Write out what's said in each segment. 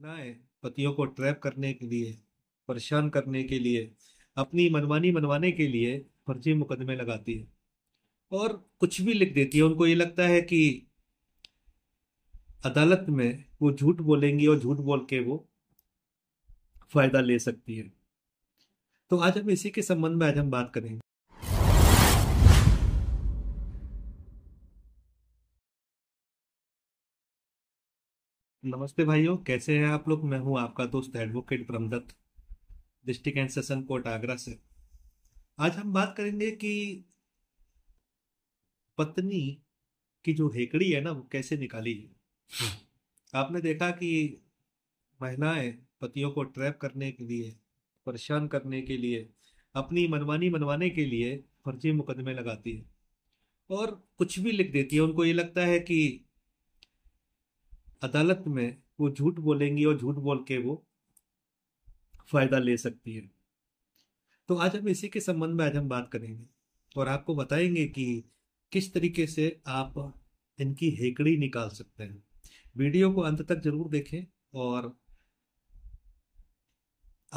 घटनाएं पतियों को ट्रैप करने के लिए परेशान करने के लिए अपनी मनमानी मनवाने के लिए फर्जी मुकदमे लगाती है और कुछ भी लिख देती है उनको ये लगता है कि अदालत में वो झूठ बोलेंगी और झूठ बोल के वो फायदा ले सकती है तो आज हम इसी के संबंध में आज हम बात करेंगे नमस्ते भाइयों कैसे हैं आप लोग मैं हूं आपका दोस्त advocate Brahmadatt district and session court Agra से आज हम बात करेंगे कि पत्नी की जो हेकड़ी है ना वो कैसे निकाली है आपने देखा कि महिलाएं पतियों को ट्रैप करने के लिए परेशान करने के लिए अपनी मनमानी मनवाने के लिए फर्जी मुकदमे लगाती है और कुछ भी लिख देती है उनको ये लगता है कि अदालत में वो झूठ बोलेंगी और झूठ बोल के वो फायदा ले सकती है तो आज हम इसी के संबंध में आज हम बात करेंगे और आपको बताएंगे कि किस तरीके से आप इनकी हेकड़ी निकाल सकते हैं वीडियो को अंत तक जरूर देखें और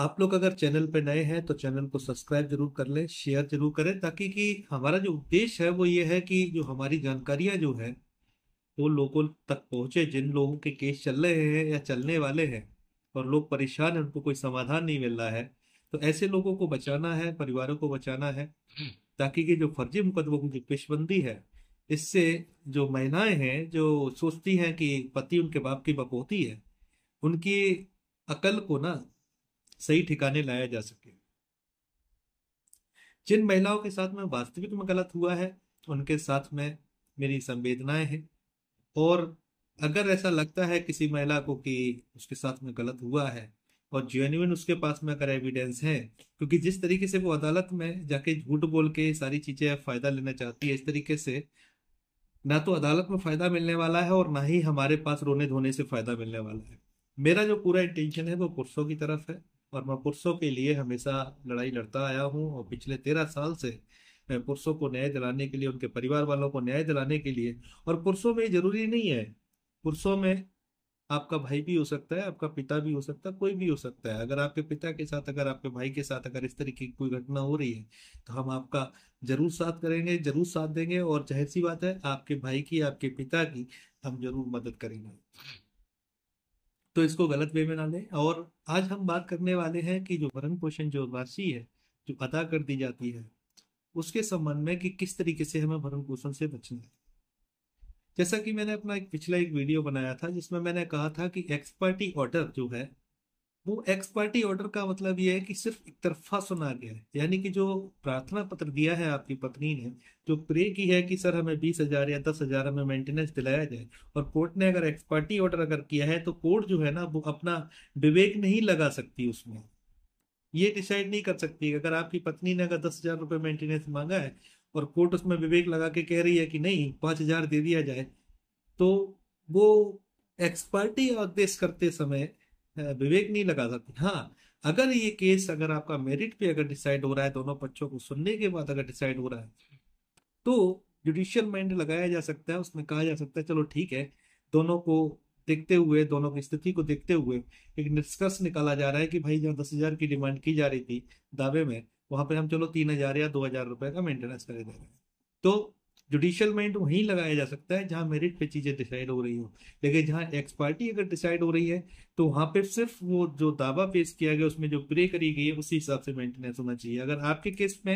आप लोग अगर चैनल पर नए हैं तो चैनल को सब्सक्राइब जरूर कर लें शेयर जरूर करें ताकि कि हमारा जो उद्देश्य है वो ये है कि जो हमारी जानकारियां जो है वो लोगों तक पहुंचे जिन लोगों के केस चल रहे हैं या चलने वाले हैं और लोग परेशान हैं उनको कोई समाधान नहीं मिल रहा है तो ऐसे लोगों को बचाना है परिवारों को बचाना है ताकि ये जो फर्जी मुकदमों की पेशबंदी है इससे जो महिलाएं हैं जो सोचती हैं कि पति उनके बाप की बपोती है उनकी अकल को ना सही ठिकाने लाया जा सके जिन महिलाओं के साथ में वास्तविक में गलत हुआ है उनके साथ में मेरी संवेदनाएं हैं और अगर ऐसा लगता है किसी महिला को कि उसके साथ में गलत हुआ है और जेन्यून उसके पास में अगर एविडेंस है क्योंकि जिस तरीके से वो अदालत में जाके झूठ बोल के सारी चीजें फायदा लेना चाहती है इस तरीके से ना तो अदालत में फायदा मिलने वाला है और ना ही हमारे पास रोने धोने से फायदा मिलने वाला है मेरा जो पूरा इंटेंशन है वो पुरुषों की तरफ है और मैं पुरुषों के लिए हमेशा लड़ाई लड़ता आया हूँ और पिछले तेरह साल से पुरुषों को न्याय दिलाने के लिए उनके परिवार वालों को न्याय दिलाने के लिए और पुरुषों में जरूरी नहीं है पुरुषों में आपका भाई भी हो सकता है आपका पिता भी हो सकता है कोई भी हो सकता है अगर आपके पिता के साथ अगर आपके भाई के साथ अगर इस तरीके की कोई घटना हो रही है तो हम आपका जरूर साथ करेंगे जरूर साथ देंगे और जाहिर सी बात है आपके भाई की आपके पिता की हम जरूर मदद करेंगे तो इसको गलत वे में ना लें और आज हम बात करने वाले हैं कि जो भरण पोषण जो राशि है जो अदा कर दी जाती है उसके संबंध में कि किस तरीके से हमें भरण पोषण से बचना है जैसा कि मैंने अपना एक पिछला एक वीडियो बनाया था जिसमें मैंने कहा था कि एक्सपर्टी ऑर्डर जो है वो एक्सपर्टी ऑर्डर का मतलब ये है कि सिर्फ एक तरफा सुना गया है यानी कि जो प्रार्थना पत्र दिया है आपकी पत्नी ने जो प्रे की है कि सर हमें बीस हजार या दस हजार हमें मेंटेनेंस दिलाया जाए और कोर्ट ने अगर एक्सपर्टी ऑर्डर अगर किया है तो कोर्ट जो है ना वो अपना विवेक नहीं लगा सकती उसमें ये डिसाइड नहीं कर सकती अगर आपकी पत्नी ने अगर दस हजार रुपये मेंटेनेंस मांगा है और कोर्ट उसमें विवेक लगा के कह रही है कि नहीं पाँच हजार दे दिया जाए तो वो एक्सपर्टी और देश करते समय विवेक नहीं लगा सकती हाँ अगर ये केस अगर आपका मेरिट पे अगर डिसाइड हो रहा है दोनों पक्षों को सुनने के बाद अगर डिसाइड हो रहा है तो जुडिशियल माइंड लगाया जा सकता है उसमें कहा जा सकता है चलो ठीक है दोनों को देखते हुए दोनों की स्थिति को देखते हुए एक निष्कर्ष निकाला जा रहा है कि भाई जहाँ दस हजार की डिमांड की जा रही थी दावे में वहां पर हम चलो तीन हजार या दो हजार रुपए का मेंटेनेंस करे दे रहे हैं तो जुडिशियल माइंड वहीं लगाया जा सकता है जहां मेरिट पे चीजें डिसाइड हो रही हो लेकिन जहां एक्स पार्टी अगर डिसाइड हो रही है तो वहां पे सिर्फ वो जो दावा पेश किया गया उसमें जो प्रे करी गई है उसी हिसाब से मेंटेनेंस होना चाहिए अगर आपके केस में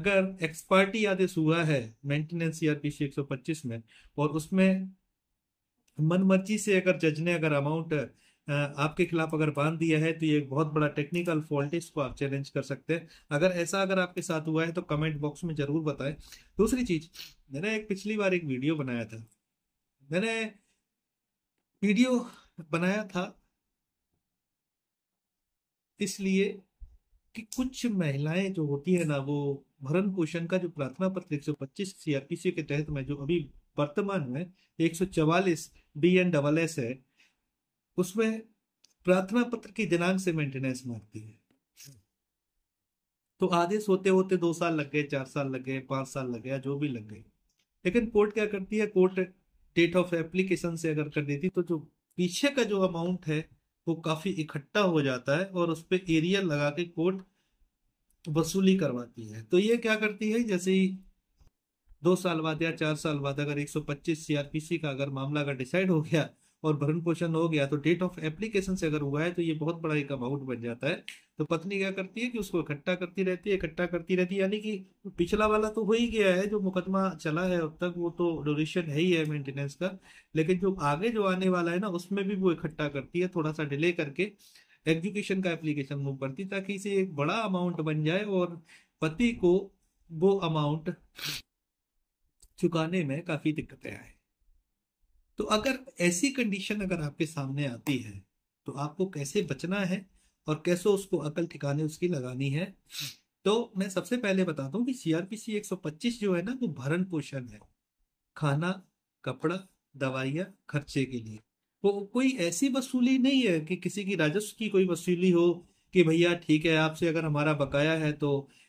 अगर एक्स पार्टी आदेश हुआ है मेंटेनेंस सीआरपीसी e एक 125 में और उसमें मन मर्जी से अगर जज ने अगर अमाउंट आपके खिलाफ अगर बांध दिया है तो ये एक बहुत बड़ा टेक्निकल फॉल्ट है इसको आप चैलेंज कर सकते हैं अगर ऐसा अगर आपके साथ हुआ है तो कमेंट बॉक्स में जरूर बताएं दूसरी चीज मैंने एक पिछली बार एक वीडियो बनाया था मैंने वीडियो बनाया था इसलिए कि कुछ महिलाएं जो होती है ना वो भरण पोषण का जो प्रार्थना पत्र एक सौ पच्चीस सीआरपीसी के तहत मैं जो अभी वर्तमान में एक सौ चवालीस बी एन डबल एस है उसमें प्रार्थना पत्र की दिनांक से मेंटेनेंस मांगती है तो आदेश होते होते दो साल लग गए चार साल लग गए पांच साल लग गया जो भी लग गए लेकिन कोर्ट क्या करती है कोर्ट डेट ऑफ एप्लीकेशन से अगर कर देती तो जो पीछे का जो अमाउंट है वो काफी इकट्ठा हो जाता है और उस पर एरियर लगा के कोर्ट वसूली करवाती है तो ये क्या करती है जैसे ही दो साल बाद या चार साल बाद अगर 125 सीआरपीसी का अगर मामला अगर डिसाइड हो गया और भरण पोषण हो गया तो डेट ऑफ एप्लीकेशन से अगर हुआ है तो ये बहुत बड़ा एक अमाउंट बन जाता है तो पत्नी क्या करती है कि उसको इकट्ठा करती रहती है इकट्ठा करती रहती है यानी कि पिछला वाला तो हो ही गया है जो मुकदमा चला है अब तक वो तो डोनेशन है ही है मेंटेनेंस का लेकिन जो आगे जो आने वाला है ना उसमें भी वो इकट्ठा करती है थोड़ा सा डिले करके एग्जीक्यूशन का एप्लीकेशन मूव करती ताकि इसे एक बड़ा अमाउंट बन जाए और पति को वो अमाउंट चुकाने में काफ़ी दिक्कतें आए तो अगर ऐसी कंडीशन अगर आपके सामने आती है तो आपको कैसे बचना है और कैसे उसको अकल ठिकाने उसकी लगानी है तो मैं सबसे पहले बताता हूँ कि सीआरपीसी 125 जो है ना वो भरण पोषण है खाना कपड़ा दवाइयाँ खर्चे के लिए वो कोई ऐसी वसूली नहीं है कि किसी की राजस्व की कोई वसूली हो कि भैया ठीक है आपसे अगर हमारा बकाया है तो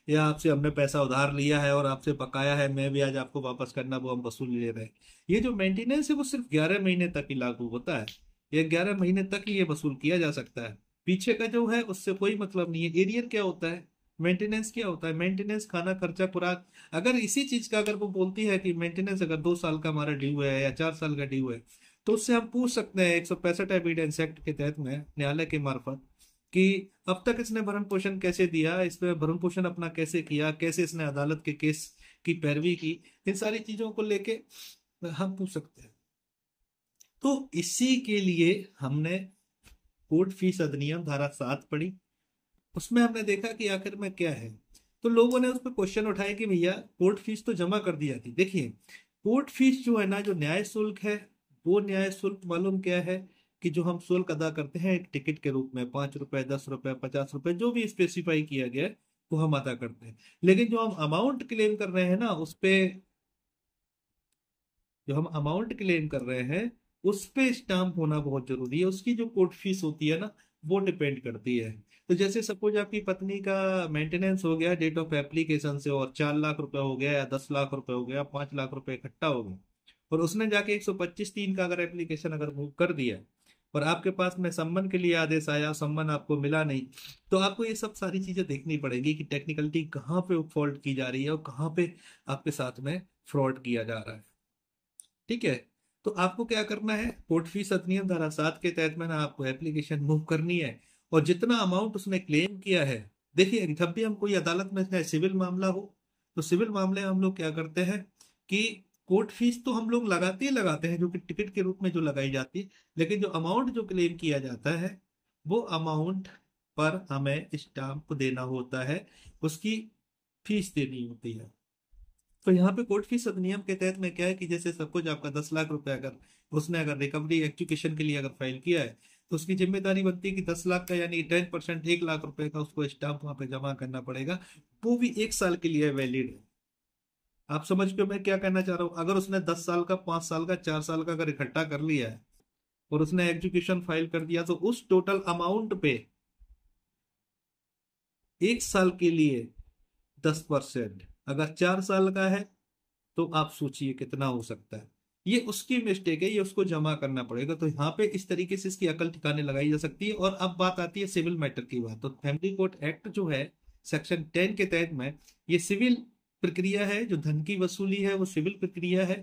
या आपसे हमने पैसा उधार लिया है और आपसे बकाया है मैं भी आज आपको वापस करना वो हम वसूल ले रहे हैं ये जो मेंटेनेंस है वो सिर्फ ग्यारह महीने तक ही लागू होता है ये ग्यारह महीने तक ही ये वसूल किया जा सकता है पीछे का जो है उससे कोई मतलब नहीं है एरियर क्या होता है मेंटेनेंस क्या होता है मेंटेनेंस खाना खर्चा खुराक अगर इसी चीज का अगर वो बोलती है कि मेंटेनेंस अगर दो साल का हमारा ड्यू है या चार साल का ड्यू है तो उससे हम पूछ सकते हैं एक सौ पैंसठ एविडेंस एक्ट के तहत में न्यायालय के मार्फत कि अब तक इसने भरण पोषण कैसे दिया इस पर भरण पोषण अपना कैसे किया कैसे इसने अदालत के केस की पैरवी की इन सारी चीजों को लेके हम पूछ सकते हैं तो इसी के लिए हमने कोर्ट फीस अधिनियम धारा सात पढ़ी उसमें हमने देखा कि आखिर में क्या है तो लोगों ने उस पर क्वेश्चन उठाया कि भैया कोर्ट फीस तो जमा कर दी जाती देखिए कोर्ट फीस जो है ना जो न्याय शुल्क है वो न्याय शुल्क मालूम क्या है कि जो हम शुल्क अदा करते हैं एक टिकट के रूप में पांच रुपए दस रुपए पचास रुपए जो भी स्पेसिफाई किया गया है वो हम अदा करते हैं लेकिन जो हम अमाउंट क्लेम कर रहे हैं ना उस पे जो हम अमाउंट क्लेम कर रहे हैं उस पे स्टाम्प होना बहुत जरूरी है उसकी जो कोर्ट फीस होती है ना वो डिपेंड करती है तो जैसे सपोज आपकी पत्नी का मेंटेनेंस हो गया डेट ऑफ एप्लीकेशन से और चार लाख रुपए हो गया या दस लाख रुपए हो गया पांच लाख रुपए इकट्ठा हो गया और उसने जाके एक सौ पच्चीस तीन का अगर एप्लीकेशन अगर मूव कर दिया और आपके पास में सम्मन के लिए आदेश आया सम्मन आपको मिला नहीं तो आपको ये सब सारी चीजें देखनी पड़ेगी कि टेक्निकलिटी कहाँ पे फॉल्ट की जा रही है और कहाँ पे आपके साथ में फ्रॉड किया जा रहा है ठीक है तो आपको क्या करना है कोर्ट फीस अधिनियम धारा सात के तहत में ना आपको एप्लीकेशन मूव करनी है और जितना अमाउंट उसने क्लेम किया है देखिए जब भी हम कोई अदालत में सिविल मामला हो तो सिविल मामले में हम लोग क्या करते हैं कि कोर्ट फीस तो हम लोग लगाते ही लगाते हैं जो कि टिकट के रूप में जो लगाई जाती है लेकिन जो अमाउंट जो क्लेम किया जाता है वो अमाउंट पर हमें स्टाम्प देना होता है उसकी फीस देनी होती है तो यहाँ पे कोर्ट फीस अधिनियम के तहत में क्या है कि जैसे सब कुछ आपका दस लाख रुपए अगर उसने अगर रिकवरी एजुकेशन के लिए अगर फाइल किया है तो उसकी जिम्मेदारी बनती है कि दस लाख का यानी टेन परसेंट एक लाख रुपए का उसको स्टाम्प वहां पे जमा करना पड़ेगा वो भी एक साल के लिए वैलिड है आप समझ के मैं क्या कहना चाह रहा हूँ अगर उसने दस साल का पांच साल का चार साल का अगर इकट्ठा कर लिया है और उसने एग्जीक्यूशन फाइल कर दिया तो उस टोटल अमाउंट पे एक साल के लिए दस परसेंट अगर चार साल का है तो आप सोचिए कितना हो सकता है ये उसकी मिस्टेक है ये उसको जमा करना पड़ेगा तो यहाँ पे इस तरीके से इसकी अकल ठिकाने लगाई जा सकती है और अब बात आती है सिविल मैटर की बात तो फैमिली कोर्ट एक्ट जो है सेक्शन टेन के तहत में ये सिविल प्रक्रिया है जो धन की वसूली है वो सिविल प्रक्रिया है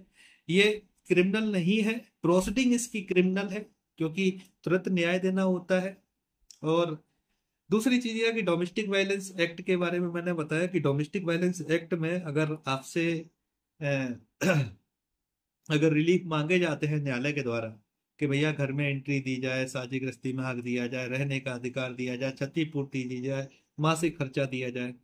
ये क्रिमिनल नहीं है प्रोसीडिंग इसकी क्रिमिनल है क्योंकि तुरंत न्याय देना होता है और दूसरी चीज यह कि डोमेस्टिक वायलेंस एक्ट के बारे में मैंने बताया कि डोमेस्टिक वायलेंस एक्ट में अगर आपसे अगर रिलीफ मांगे जाते हैं न्यायालय के द्वारा कि भैया घर में एंट्री दी जाए साझी गृहस्थी में हक दिया जाए रहने का अधिकार दिया जाए क्षतिपूर्ति दी जाए मासिक खर्चा दिया जाए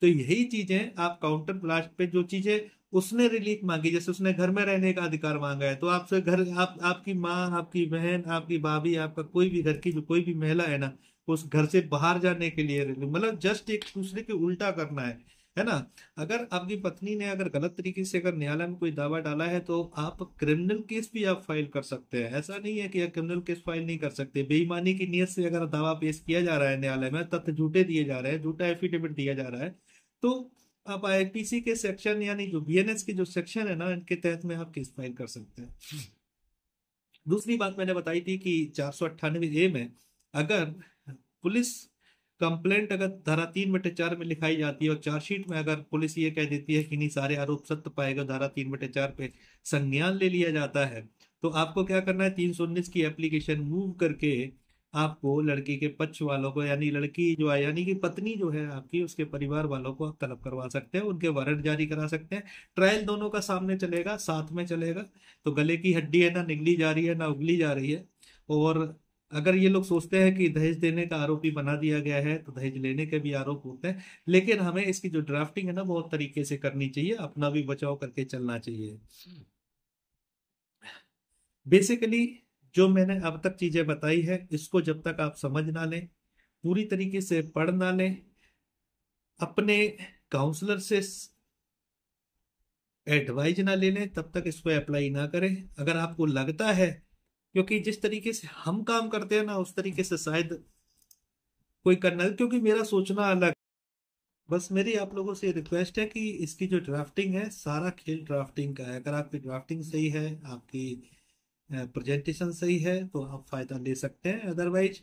तो यही चीजें आप काउंटर ब्लास्ट पे जो चीजें उसने रिलीफ मांगी जैसे उसने घर में रहने का अधिकार मांगा है तो आपसे घर आप आपकी माँ आपकी बहन आपकी भाभी आपका कोई भी घर की जो कोई भी महिला है ना उस घर से बाहर जाने के लिए मतलब जस्ट एक दूसरे के उल्टा करना है है ना अगर आपकी पत्नी ने अगर गलत तरीके से अगर न्यायालय में कोई दावा डाला है तो आप क्रिमिनल केस भी आप फाइल कर सकते हैं ऐसा नहीं है कि आप क्रिमिनल केस फाइल नहीं कर सकते बेईमानी की नियत से अगर दावा पेश किया जा रहा है न्यायालय में तथ्य झूठे दिए जा रहे हैं झूठा एफिडेविट दिया जा रहा है तो आप आई के सेक्शन यानी जो बी के जो सेक्शन है ना इनके तहत में आप केस फाइल कर सकते हैं दूसरी बात मैंने बताई थी कि चार सौ अट्ठानवे ए में अगर पुलिस कंप्लेंट अगर धारा तीन बटे चार में लिखाई जाती है और चार्जशीट में अगर पुलिस ये कह देती है कि नहीं सारे आरोप सत्य पाएगा धारा तीन बटे चार पे संज्ञान ले लिया जाता है तो आपको क्या करना है तीन सौ उन्नीस की एप्लीकेशन मूव करके आपको लड़की के पक्ष वालों को यानी लड़की जो है यानी कि पत्नी जो है आपकी उसके परिवार वालों को आप तलब करवा सकते हैं उनके वारंट जारी करा सकते हैं ट्रायल दोनों का सामने चलेगा साथ में चलेगा तो गले की हड्डी है ना निगली जा रही है ना उगली जा रही है और अगर ये लोग सोचते हैं कि दहेज देने का आरोपी बना दिया गया है तो दहेज लेने के भी आरोप होते हैं लेकिन हमें इसकी जो ड्राफ्टिंग है ना बहुत तरीके से करनी चाहिए अपना भी बचाव करके चलना चाहिए बेसिकली जो मैंने अब तक चीजें बताई है इसको जब तक आप समझ ना लें पूरी तरीके से पढ़ ना लें अपने काउंसलर से एडवाइज ना ले लें तब तक इसको अप्लाई ना करें अगर आपको लगता है क्योंकि जिस तरीके से हम काम करते हैं ना उस तरीके से शायद कोई करना क्योंकि मेरा सोचना अलग बस मेरी आप लोगों से रिक्वेस्ट है कि इसकी जो ड्राफ्टिंग है सारा खेल ड्राफ्टिंग का है अगर आपकी ड्राफ्टिंग सही है आपकी प्रेजेंटेशन सही है तो आप फ़ायदा ले सकते हैं अदरवाइज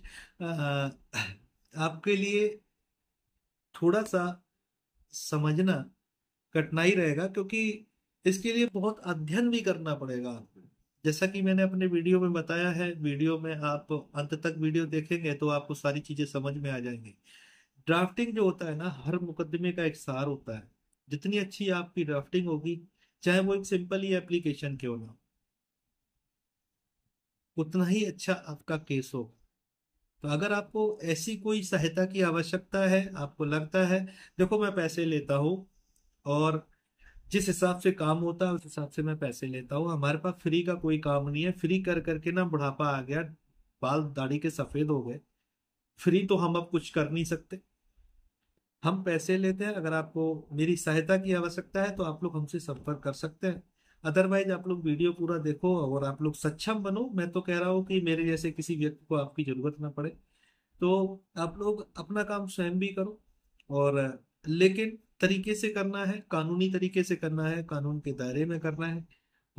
आपके लिए थोड़ा सा समझना कठिनाई रहेगा क्योंकि इसके लिए बहुत अध्ययन भी करना पड़ेगा आपको जैसा कि मैंने अपने वीडियो में बताया है वीडियो में आप अंत तक वीडियो देखेंगे तो आपको सारी चीजें समझ में आ जाएंगी ड्राफ्टिंग जो होता है ना हर मुकदमे का एक सार होता है जितनी अच्छी आपकी ड्राफ्टिंग होगी चाहे वो एक सिंपल ही एप्लीकेशन क्यों ना उतना ही अच्छा आपका केस होगा तो अगर आपको ऐसी कोई सहायता की आवश्यकता है आपको लगता है देखो मैं पैसे लेता हूँ और जिस हिसाब से काम होता है उस हिसाब से मैं पैसे लेता हूँ हमारे पास फ्री का कोई काम नहीं है फ्री कर करके ना बुढ़ापा आ गया बाल दाढ़ी के सफेद हो गए फ्री तो हम अब कुछ कर नहीं सकते हम पैसे लेते हैं अगर आपको मेरी सहायता की आवश्यकता है तो आप लोग हमसे संपर्क कर सकते हैं अदरवाइज आप लोग वीडियो पूरा देखो और आप लोग सक्षम बनो मैं तो कह रहा हूँ कि मेरे जैसे किसी व्यक्ति को आपकी जरूरत ना पड़े तो आप लोग अपना काम स्वयं भी करो और लेकिन तरीके से करना है कानूनी तरीके से करना है कानून के दायरे में करना है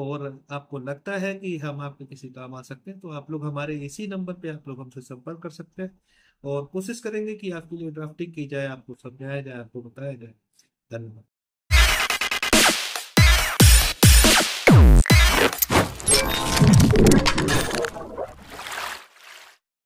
और आपको लगता है कि हम आपके किसी काम आ सकते हैं तो आप लोग हमारे इसी नंबर पे आप लोग हमसे संपर्क कर सकते हैं और कोशिश करेंगे कि आपके लिए ड्राफ्टिंग की जाए आपको समझाया जाए आपको बताया जाए धन्यवाद you